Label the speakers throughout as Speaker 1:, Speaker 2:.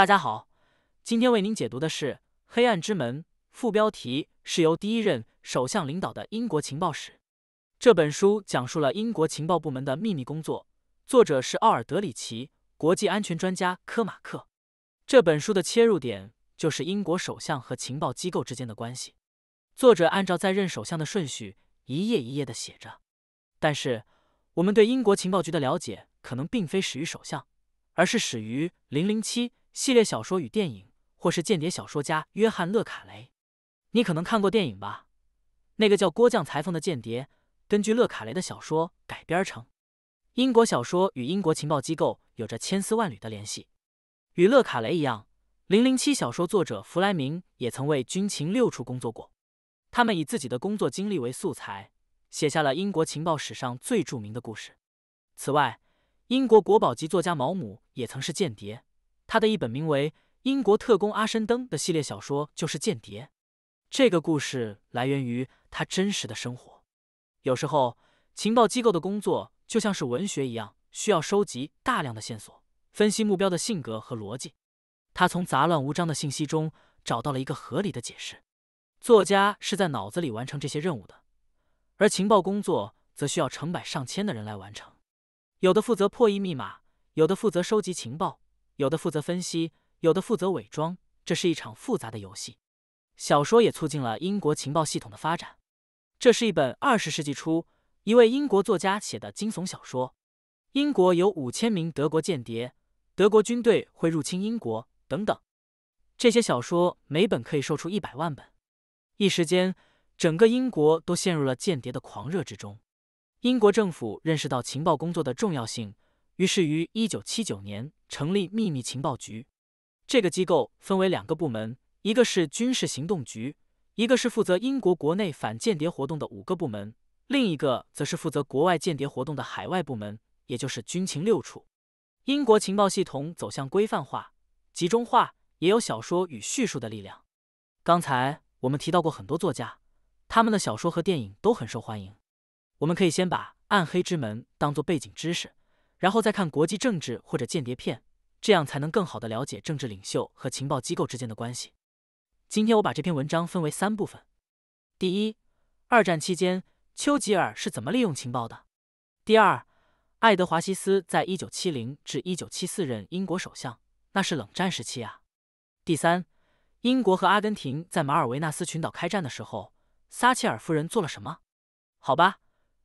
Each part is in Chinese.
Speaker 1: 大家好，今天为您解读的是《黑暗之门》，副标题是由第一任首相领导的英国情报史。这本书讲述了英国情报部门的秘密工作。作者是奥尔德里奇国际安全专家科马克。这本书的切入点就是英国首相和情报机构之间的关系。作者按照在任首相的顺序，一页一页的写着。但是，我们对英国情报局的了解可能并非始于首相，而是始于零零七。系列小说与电影，或是间谍小说家约翰·勒卡雷。你可能看过电影吧？那个叫郭将裁缝的间谍，根据勒卡雷的小说改编成。英国小说与英国情报机构有着千丝万缕的联系。与勒卡雷一样，007小说作者弗莱明也曾为军情六处工作过。他们以自己的工作经历为素材，写下了英国情报史上最著名的故事。此外，英国国宝级作家毛姆也曾是间谍。他的一本名为《英国特工阿申登》的系列小说就是间谍。这个故事来源于他真实的生活。有时候，情报机构的工作就像是文学一样，需要收集大量的线索，分析目标的性格和逻辑。他从杂乱无章的信息中找到了一个合理的解释。作家是在脑子里完成这些任务的，而情报工作则需要成百上千的人来完成。有的负责破译密码，有的负责收集情报。有的负责分析，有的负责伪装，这是一场复杂的游戏。小说也促进了英国情报系统的发展。这是一本二十世纪初一位英国作家写的惊悚小说。英国有五千名德国间谍，德国军队会入侵英国等等。这些小说每本可以售出一百万本。一时间，整个英国都陷入了间谍的狂热之中。英国政府认识到情报工作的重要性，于是于一九七九年。成立秘密情报局，这个机构分为两个部门，一个是军事行动局，一个是负责英国国内反间谍活动的五个部门，另一个则是负责国外间谍活动的海外部门，也就是军情六处。英国情报系统走向规范化、集中化，也有小说与叙述的力量。刚才我们提到过很多作家，他们的小说和电影都很受欢迎。我们可以先把《暗黑之门》当作背景知识。然后再看国际政治或者间谍片，这样才能更好的了解政治领袖和情报机构之间的关系。今天我把这篇文章分为三部分：第一，二战期间丘吉尔是怎么利用情报的；第二，爱德华西斯在一九七零至一九七四任英国首相，那是冷战时期啊；第三，英国和阿根廷在马尔维纳斯群岛开战的时候，撒切尔夫人做了什么？好吧，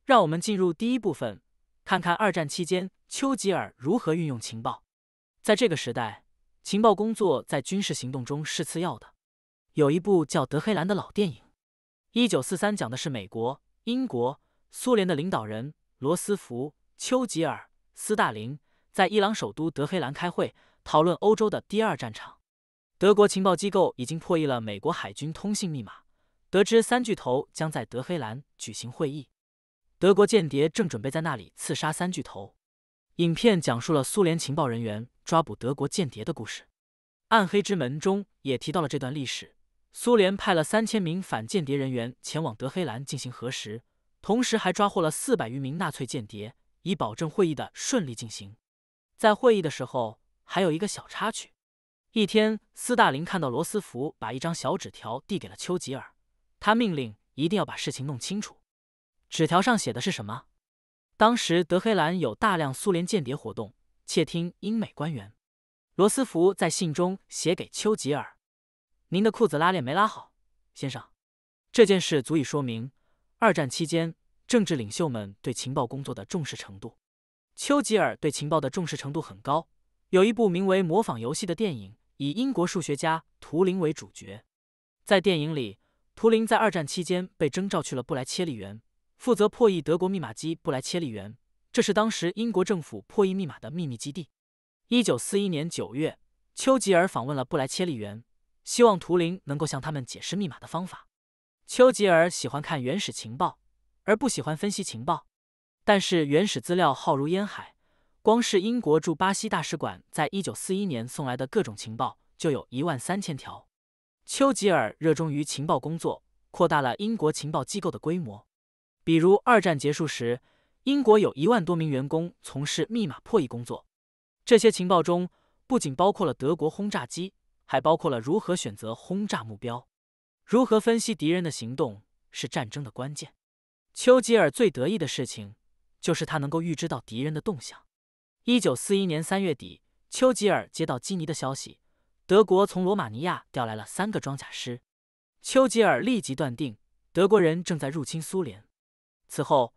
Speaker 1: 让我们进入第一部分，看看二战期间。丘吉尔如何运用情报？在这个时代，情报工作在军事行动中是次要的。有一部叫《德黑兰》的老电影，一九四三讲的是美国、英国、苏联的领导人罗斯福、丘吉尔、斯大林在伊朗首都德黑兰开会，讨论欧洲的第二战场。德国情报机构已经破译了美国海军通信密码，得知三巨头将在德黑兰举行会议。德国间谍正准备在那里刺杀三巨头。影片讲述了苏联情报人员抓捕德国间谍的故事，《暗黑之门》中也提到了这段历史。苏联派了三千名反间谍人员前往德黑兰进行核实，同时还抓获了四百余名纳粹间谍，以保证会议的顺利进行。在会议的时候，还有一个小插曲。一天，斯大林看到罗斯福把一张小纸条递给了丘吉尔，他命令一定要把事情弄清楚。纸条上写的是什么？当时德黑兰有大量苏联间谍活动，窃听英美官员。罗斯福在信中写给丘吉尔：“您的裤子拉链没拉好，先生。”这件事足以说明二战期间政治领袖们对情报工作的重视程度。丘吉尔对情报的重视程度很高。有一部名为《模仿游戏》的电影，以英国数学家图灵为主角。在电影里，图灵在二战期间被征召去了布莱切利园。负责破译德国密码机布莱切利园，这是当时英国政府破译密码的秘密基地。一九四一年九月，丘吉尔访问了布莱切利园，希望图灵能够向他们解释密码的方法。丘吉尔喜欢看原始情报，而不喜欢分析情报。但是原始资料浩如烟海，光是英国驻巴西大使馆在一九四一年送来的各种情报就有一万三千条。丘吉尔热衷于情报工作，扩大了英国情报机构的规模。比如二战结束时，英国有一万多名员工从事密码破译工作。这些情报中不仅包括了德国轰炸机，还包括了如何选择轰炸目标，如何分析敌人的行动是战争的关键。丘吉尔最得意的事情就是他能够预知到敌人的动向。一九四一年三月底，丘吉尔接到基尼的消息，德国从罗马尼亚调来了三个装甲师。丘吉尔立即断定，德国人正在入侵苏联。此后，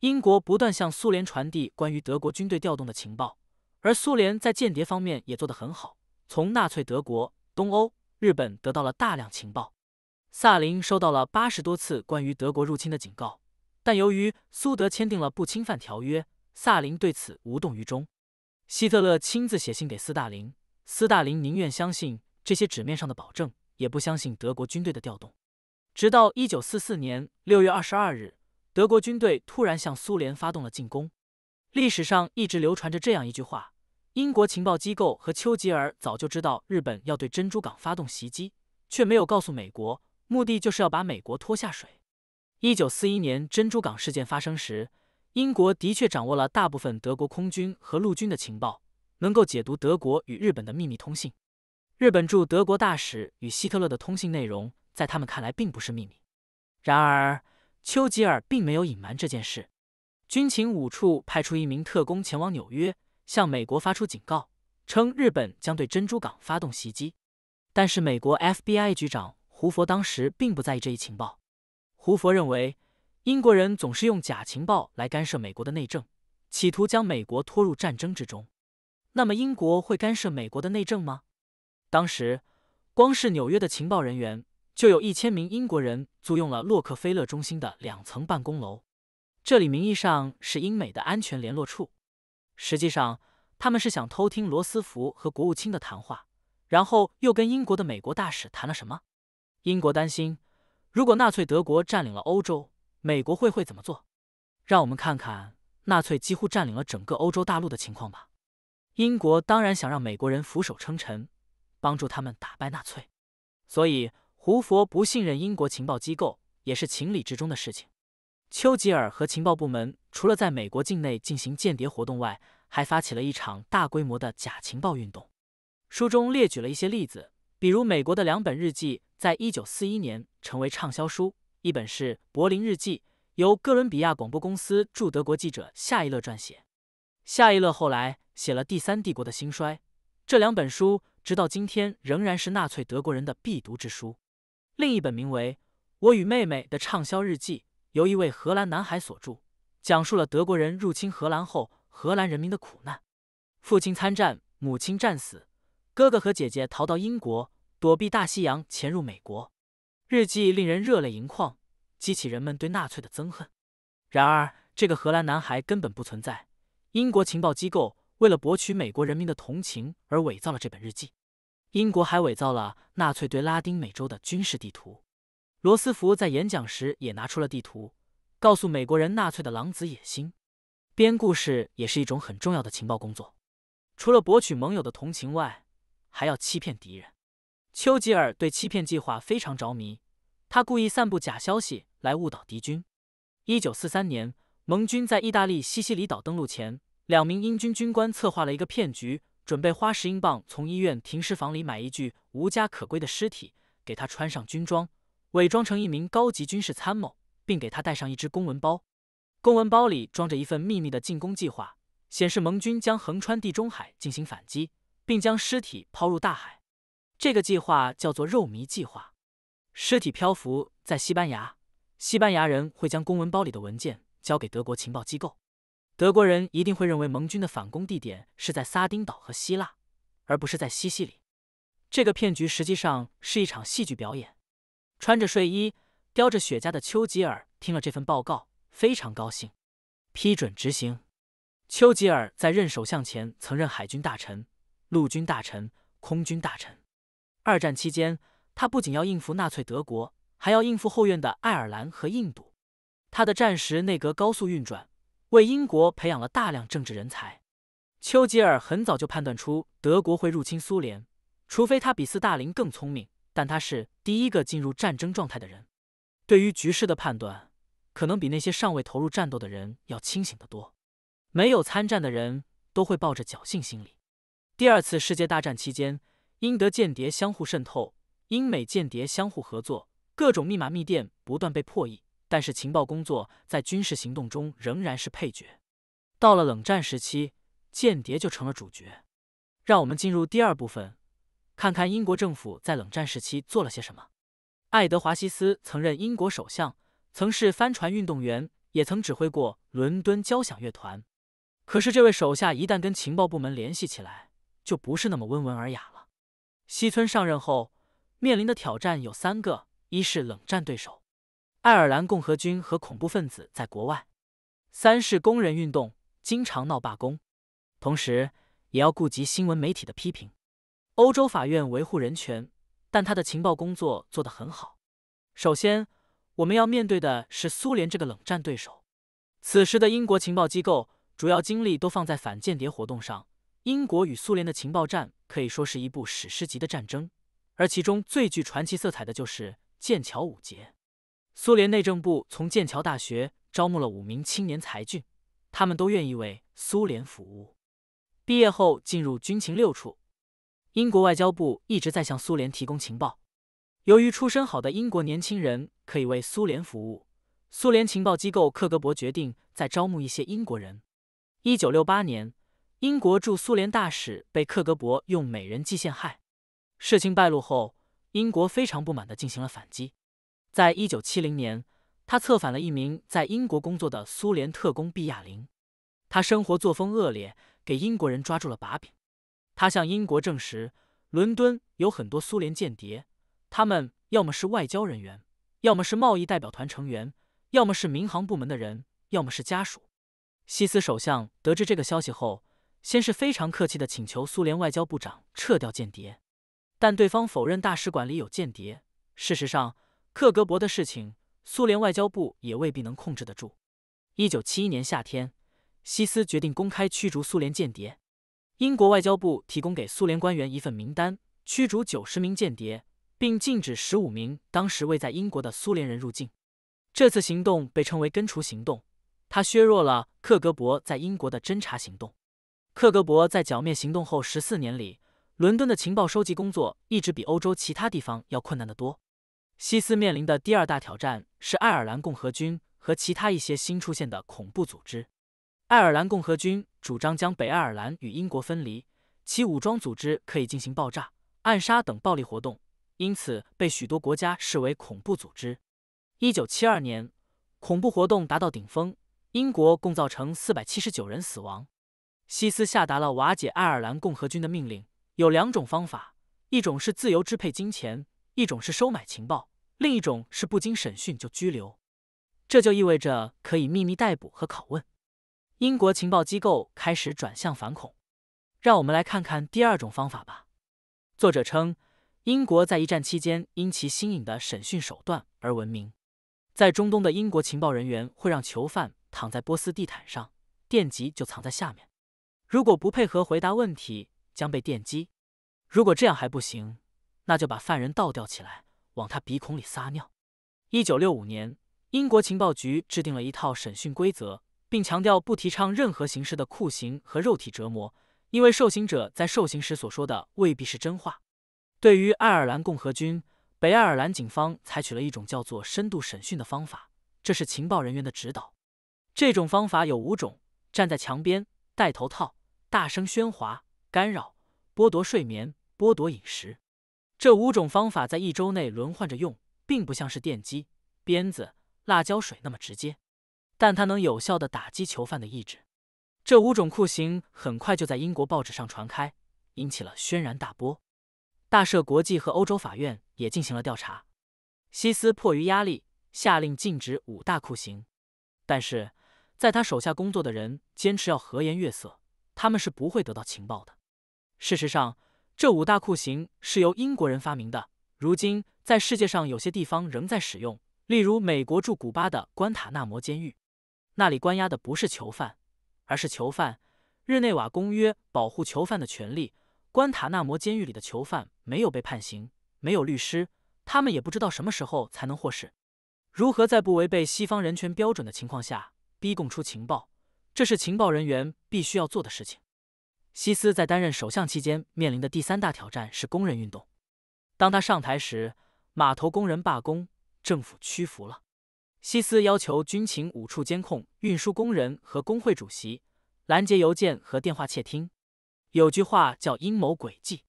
Speaker 1: 英国不断向苏联传递关于德国军队调动的情报，而苏联在间谍方面也做得很好，从纳粹德国、东欧、日本得到了大量情报。萨林收到了八十多次关于德国入侵的警告，但由于苏德签订了不侵犯条约，萨林对此无动于衷。希特勒亲自写信给斯大林，斯大林宁愿相信这些纸面上的保证，也不相信德国军队的调动。直到一九四四年六月二十二日。德国军队突然向苏联发动了进攻。历史上一直流传着这样一句话：英国情报机构和丘吉尔早就知道日本要对珍珠港发动袭击，却没有告诉美国，目的就是要把美国拖下水。一九四一年珍珠港事件发生时，英国的确掌握了大部分德国空军和陆军的情报，能够解读德国与日本的秘密通信。日本驻德国大使与希特勒的通信内容，在他们看来并不是秘密。然而，丘吉尔并没有隐瞒这件事，军情五处派出一名特工前往纽约，向美国发出警告，称日本将对珍珠港发动袭击。但是，美国 FBI 局长胡佛当时并不在意这一情报。胡佛认为，英国人总是用假情报来干涉美国的内政，企图将美国拖入战争之中。那么，英国会干涉美国的内政吗？当时，光是纽约的情报人员。就有一千名英国人租用了洛克菲勒中心的两层办公楼，这里名义上是英美的安全联络处，实际上他们是想偷听罗斯福和国务卿的谈话，然后又跟英国的美国大使谈了什么？英国担心，如果纳粹德国占领了欧洲，美国会会怎么做？让我们看看纳粹几乎占领了整个欧洲大陆的情况吧。英国当然想让美国人俯首称臣，帮助他们打败纳粹，所以。胡佛不信任英国情报机构也是情理之中的事情。丘吉尔和情报部门除了在美国境内进行间谍活动外，还发起了一场大规模的假情报运动。书中列举了一些例子，比如美国的两本日记在一九四一年成为畅销书，一本是《柏林日记》，由哥伦比亚广播公司驻德国记者夏伊勒撰写。夏伊勒后来写了《第三帝国的兴衰》，这两本书直到今天仍然是纳粹德国人的必读之书。另一本名为《我与妹妹》的畅销日记，由一位荷兰男孩所著，讲述了德国人入侵荷兰后荷兰人民的苦难。父亲参战，母亲战死，哥哥和姐姐逃到英国，躲避大西洋，潜入美国。日记令人热泪盈眶，激起人们对纳粹的憎恨。然而，这个荷兰男孩根本不存在。英国情报机构为了博取美国人民的同情而伪造了这本日记。英国还伪造了纳粹对拉丁美洲的军事地图。罗斯福在演讲时也拿出了地图，告诉美国人纳粹的狼子野心。编故事也是一种很重要的情报工作，除了博取盟友的同情外，还要欺骗敌人。丘吉尔对欺骗计划非常着迷，他故意散布假消息来误导敌军。一九四三年，盟军在意大利西西里岛登陆前，两名英军军官策划了一个骗局。准备花十英镑从医院停尸房里买一具无家可归的尸体，给他穿上军装，伪装成一名高级军事参谋，并给他带上一只公文包。公文包里装着一份秘密的进攻计划，显示盟军将横穿地中海进行反击，并将尸体抛入大海。这个计划叫做“肉糜计划”。尸体漂浮在西班牙，西班牙人会将公文包里的文件交给德国情报机构。德国人一定会认为盟军的反攻地点是在撒丁岛和希腊，而不是在西西里。这个骗局实际上是一场戏剧表演。穿着睡衣、叼着雪茄的丘吉尔听了这份报告非常高兴，批准执行。丘吉尔在任首相前曾任海军大臣、陆军大臣、空军大臣。二战期间，他不仅要应付纳粹德国，还要应付后院的爱尔兰和印度。他的战时内阁高速运转。为英国培养了大量政治人才，丘吉尔很早就判断出德国会入侵苏联，除非他比斯大林更聪明，但他是第一个进入战争状态的人，对于局势的判断可能比那些尚未投入战斗的人要清醒得多。没有参战的人都会抱着侥幸心理。第二次世界大战期间，英德间谍相互渗透，英美间谍相互合作，各种密码密电不断被破译。但是情报工作在军事行动中仍然是配角。到了冷战时期，间谍就成了主角。让我们进入第二部分，看看英国政府在冷战时期做了些什么。爱德华·西斯曾任英国首相，曾是帆船运动员，也曾指挥过伦敦交响乐团。可是这位手下一旦跟情报部门联系起来，就不是那么温文尔雅了。西村上任后面临的挑战有三个：一是冷战对手。爱尔兰共和军和恐怖分子在国外。三是工人运动经常闹罢工，同时也要顾及新闻媒体的批评。欧洲法院维护人权，但他的情报工作做得很好。首先，我们要面对的是苏联这个冷战对手。此时的英国情报机构主要精力都放在反间谍活动上。英国与苏联的情报战可以说是一部史诗级的战争，而其中最具传奇色彩的就是剑桥五杰。苏联内政部从剑桥大学招募了五名青年才俊，他们都愿意为苏联服务。毕业后进入军情六处。英国外交部一直在向苏联提供情报。由于出身好的英国年轻人可以为苏联服务，苏联情报机构克格勃决定再招募一些英国人。一九六八年，英国驻苏联大使被克格勃用美人计陷害，事情败露后，英国非常不满地进行了反击。在一九七零年，他策反了一名在英国工作的苏联特工毕亚林。他生活作风恶劣，给英国人抓住了把柄。他向英国证实，伦敦有很多苏联间谍，他们要么是外交人员，要么是贸易代表团成员，要么是民航部门的人，要么是家属。希斯首相得知这个消息后，先是非常客气地请求苏联外交部长撤掉间谍，但对方否认大使馆里有间谍。事实上。克格勃的事情，苏联外交部也未必能控制得住。一九七一年夏天，希斯决定公开驱逐苏联间谍。英国外交部提供给苏联官员一份名单，驱逐九十名间谍，并禁止十五名当时未在英国的苏联人入境。这次行动被称为“根除行动”，它削弱了克格勃在英国的侦查行动。克格勃在剿灭行动后十四年里，伦敦的情报收集工作一直比欧洲其他地方要困难得多。西斯面临的第二大挑战是爱尔兰共和军和其他一些新出现的恐怖组织。爱尔兰共和军主张将北爱尔兰与英国分离，其武装组织可以进行爆炸、暗杀等暴力活动，因此被许多国家视为恐怖组织。一九七二年，恐怖活动达到顶峰，英国共造成四百七十九人死亡。西斯下达了瓦解爱尔兰共和军的命令，有两种方法：一种是自由支配金钱。一种是收买情报，另一种是不经审讯就拘留，这就意味着可以秘密逮捕和拷问。英国情报机构开始转向反恐，让我们来看看第二种方法吧。作者称，英国在一战期间因其新颖的审讯手段而闻名。在中东的英国情报人员会让囚犯躺在波斯地毯上，电极就藏在下面。如果不配合回答问题，将被电击。如果这样还不行。那就把犯人倒吊起来，往他鼻孔里撒尿。一九六五年，英国情报局制定了一套审讯规则，并强调不提倡任何形式的酷刑和肉体折磨，因为受刑者在受刑时所说的未必是真话。对于爱尔兰共和军，北爱尔兰警方采取了一种叫做“深度审讯”的方法，这是情报人员的指导。这种方法有五种：站在墙边、戴头套、大声喧哗、干扰、剥夺睡眠、剥夺饮食。这五种方法在一周内轮换着用，并不像是电击、鞭子、辣椒水那么直接，但它能有效地打击囚犯的意志。这五种酷刑很快就在英国报纸上传开，引起了轩然大波。大赦国际和欧洲法院也进行了调查。西斯迫于压力，下令禁止五大酷刑，但是在他手下工作的人坚持要和颜悦色，他们是不会得到情报的。事实上。这五大酷刑是由英国人发明的，如今在世界上有些地方仍在使用，例如美国驻古巴的关塔纳摩监狱，那里关押的不是囚犯，而是囚犯。日内瓦公约保护囚犯的权利，关塔纳摩监狱里的囚犯没有被判刑，没有律师，他们也不知道什么时候才能获释。如何在不违背西方人权标准的情况下逼供出情报，这是情报人员必须要做的事情。希斯在担任首相期间面临的第三大挑战是工人运动。当他上台时，码头工人罢工，政府屈服了。希斯要求军情五处监控运输工人和工会主席，拦截邮件和电话窃听。有句话叫阴谋诡计。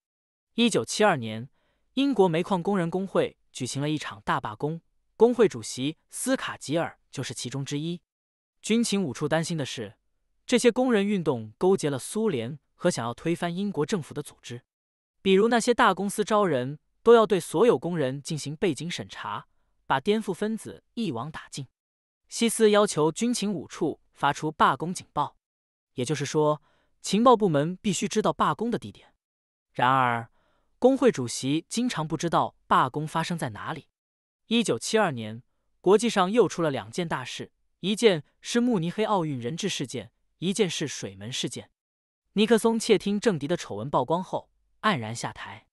Speaker 1: 1972年，英国煤矿工人工会举行了一场大罢工，工会主席斯卡吉尔就是其中之一。军情五处担心的是，这些工人运动勾结了苏联。和想要推翻英国政府的组织，比如那些大公司招人，都要对所有工人进行背景审查，把颠覆分子一网打尽。西斯要求军情五处发出罢工警报，也就是说，情报部门必须知道罢工的地点。然而，工会主席经常不知道罢工发生在哪里。一九七二年，国际上又出了两件大事：一件是慕尼黑奥运人质事件，一件是水门事件。尼克松窃听政敌的丑闻曝光后，黯然下台。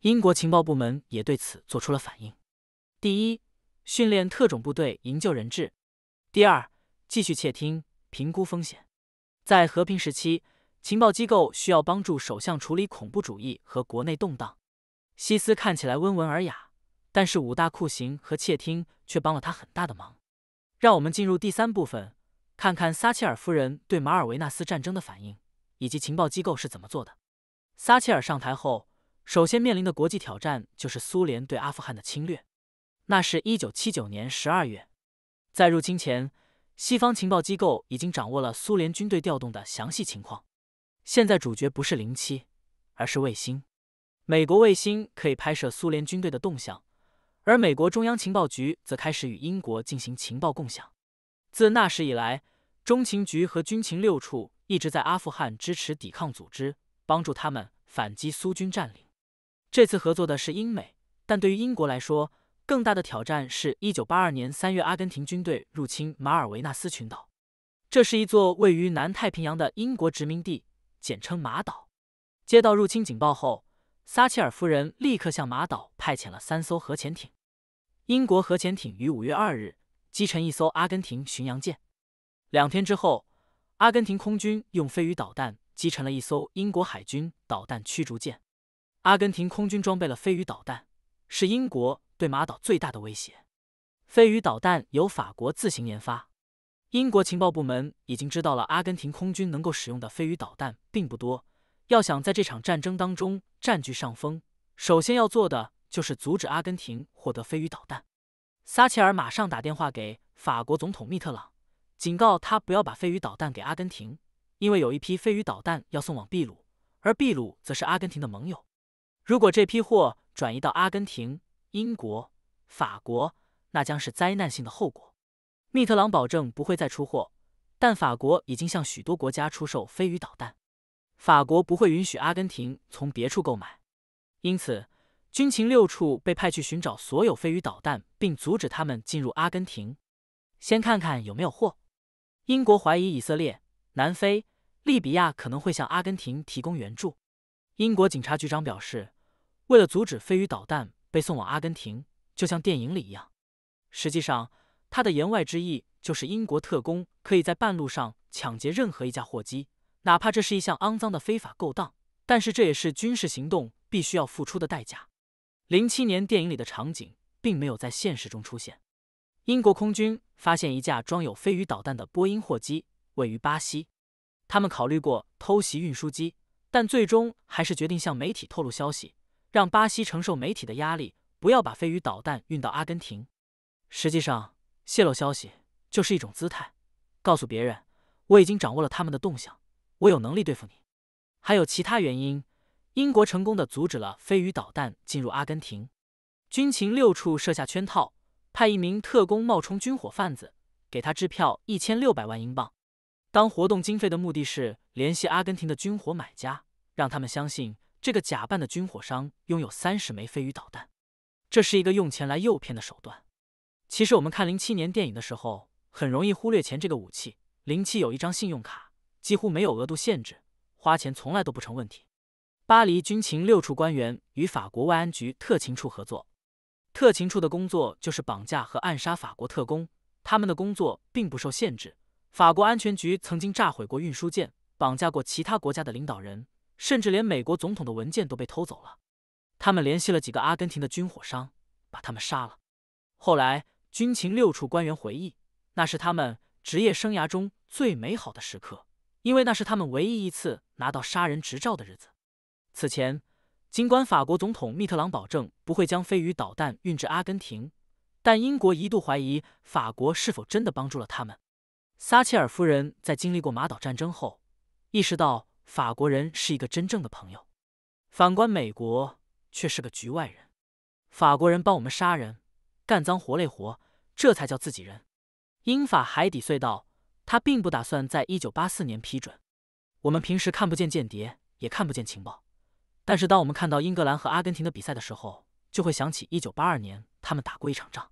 Speaker 1: 英国情报部门也对此做出了反应：第一，训练特种部队营救人质；第二，继续窃听，评估风险。在和平时期，情报机构需要帮助首相处理恐怖主义和国内动荡。西斯看起来温文尔雅，但是五大酷刑和窃听却帮了他很大的忙。让我们进入第三部分，看看撒切尔夫人对马尔维纳斯战争的反应。以及情报机构是怎么做的？撒切尔上台后，首先面临的国际挑战就是苏联对阿富汗的侵略。那是一九七九年十二月，在入侵前，西方情报机构已经掌握了苏联军队调动的详细情况。现在主角不是零七，而是卫星。美国卫星可以拍摄苏联军队的动向，而美国中央情报局则开始与英国进行情报共享。自那时以来，中情局和军情六处。一直在阿富汗支持抵抗组织，帮助他们反击苏军占领。这次合作的是英美，但对于英国来说，更大的挑战是一九八二年三月阿根廷军队入侵马尔维纳斯群岛。这是一座位于南太平洋的英国殖民地，简称马岛。接到入侵警报后，撒切尔夫人立刻向马岛派遣了三艘核潜艇。英国核潜艇于五月二日击沉一艘阿根廷巡洋舰。两天之后。阿根廷空军用飞鱼导弹击沉了一艘英国海军导弹驱逐舰。阿根廷空军装备了飞鱼导弹，是英国对马岛最大的威胁。飞鱼导弹由法国自行研发。英国情报部门已经知道了阿根廷空军能够使用的飞鱼导弹并不多。要想在这场战争当中占据上风，首先要做的就是阻止阿根廷获得飞鱼导弹。撒切尔马上打电话给法国总统密特朗。警告他不要把飞鱼导弹给阿根廷，因为有一批飞鱼导弹要送往秘鲁，而秘鲁则是阿根廷的盟友。如果这批货转移到阿根廷、英国、法国，那将是灾难性的后果。密特朗保证不会再出货，但法国已经向许多国家出售飞鱼导弹，法国不会允许阿根廷从别处购买。因此，军情六处被派去寻找所有飞鱼导弹，并阻止他们进入阿根廷。先看看有没有货。英国怀疑以色列、南非、利比亚可能会向阿根廷提供援助。英国警察局长表示，为了阻止飞鱼导弹被送往阿根廷，就像电影里一样。实际上，他的言外之意就是英国特工可以在半路上抢劫任何一架货机，哪怕这是一项肮脏的非法勾当。但是这也是军事行动必须要付出的代价。零七年电影里的场景并没有在现实中出现。英国空军发现一架装有飞鱼导弹的波音货机位于巴西，他们考虑过偷袭运输机，但最终还是决定向媒体透露消息，让巴西承受媒体的压力，不要把飞鱼导弹运到阿根廷。实际上，泄露消息就是一种姿态，告诉别人我已经掌握了他们的动向，我有能力对付你。还有其他原因，英国成功的阻止了飞鱼导弹进入阿根廷，军情六处设下圈套。派一名特工冒充军火贩子，给他支票一千六百万英镑，当活动经费的目的是联系阿根廷的军火买家，让他们相信这个假扮的军火商拥有三十枚飞鱼导弹。这是一个用钱来诱骗的手段。其实我们看零七年电影的时候，很容易忽略钱这个武器。零七有一张信用卡，几乎没有额度限制，花钱从来都不成问题。巴黎军情六处官员与法国外安局特勤处合作。特勤处的工作就是绑架和暗杀法国特工，他们的工作并不受限制。法国安全局曾经炸毁过运输舰，绑架过其他国家的领导人，甚至连美国总统的文件都被偷走了。他们联系了几个阿根廷的军火商，把他们杀了。后来，军情六处官员回忆，那是他们职业生涯中最美好的时刻，因为那是他们唯一一次拿到杀人执照的日子。此前。尽管法国总统密特朗保证不会将飞鱼导弹运至阿根廷，但英国一度怀疑法国是否真的帮助了他们。撒切尔夫人在经历过马岛战争后，意识到法国人是一个真正的朋友。反观美国，却是个局外人。法国人帮我们杀人，干脏活累活，这才叫自己人。英法海底隧道，他并不打算在一九八四年批准。我们平时看不见间谍，也看不见情报。但是，当我们看到英格兰和阿根廷的比赛的时候，就会想起一九八二年他们打过一场仗。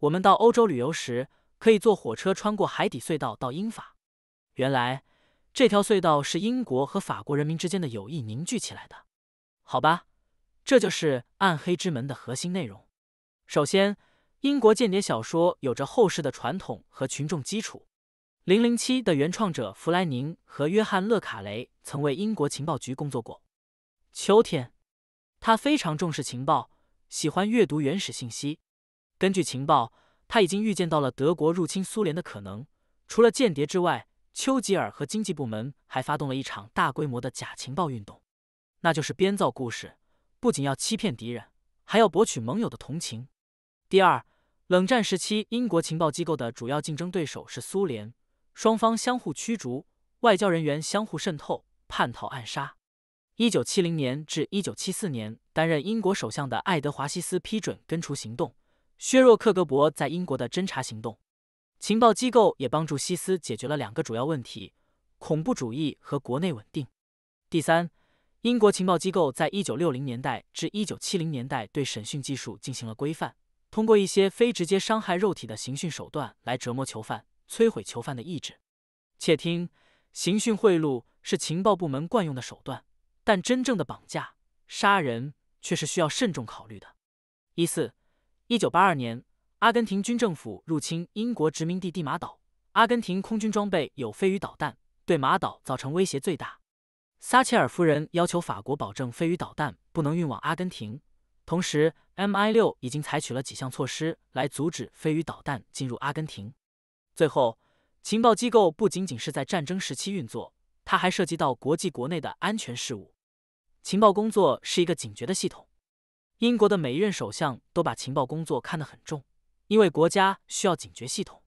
Speaker 1: 我们到欧洲旅游时，可以坐火车穿过海底隧道到英法。原来，这条隧道是英国和法国人民之间的友谊凝聚起来的。好吧，这就是《暗黑之门》的核心内容。首先，英国间谍小说有着厚实的传统和群众基础。零零七的原创者弗莱宁和约翰·勒卡雷曾为英国情报局工作过。秋天，他非常重视情报，喜欢阅读原始信息。根据情报，他已经预见到了德国入侵苏联的可能。除了间谍之外，丘吉尔和经济部门还发动了一场大规模的假情报运动，那就是编造故事，不仅要欺骗敌人，还要博取盟友的同情。第二，冷战时期，英国情报机构的主要竞争对手是苏联，双方相互驱逐，外交人员相互渗透、叛逃、暗杀。一九七零年至一九七四年担任英国首相的爱德华·希斯批准根除行动，削弱克格勃在英国的侦查行动。情报机构也帮助希斯解决了两个主要问题：恐怖主义和国内稳定。第三，英国情报机构在一九六零年代至一九七零年代对审讯技术进行了规范，通过一些非直接伤害肉体的刑讯手段来折磨囚犯，摧毁囚犯的意志。窃听、刑讯、贿赂是情报部门惯用的手段。但真正的绑架杀人却是需要慎重考虑的。一四一九八二年，阿根廷军政府入侵英国殖民地蒂马岛。阿根廷空军装备有飞鱼导弹，对马岛造成威胁最大。撒切尔夫人要求法国保证飞鱼导弹不能运往阿根廷，同时 MI 六已经采取了几项措施来阻止飞鱼导弹进入阿根廷。最后，情报机构不仅仅是在战争时期运作。它还涉及到国际国内的安全事务，情报工作是一个警觉的系统。英国的每一任首相都把情报工作看得很重，因为国家需要警觉系统。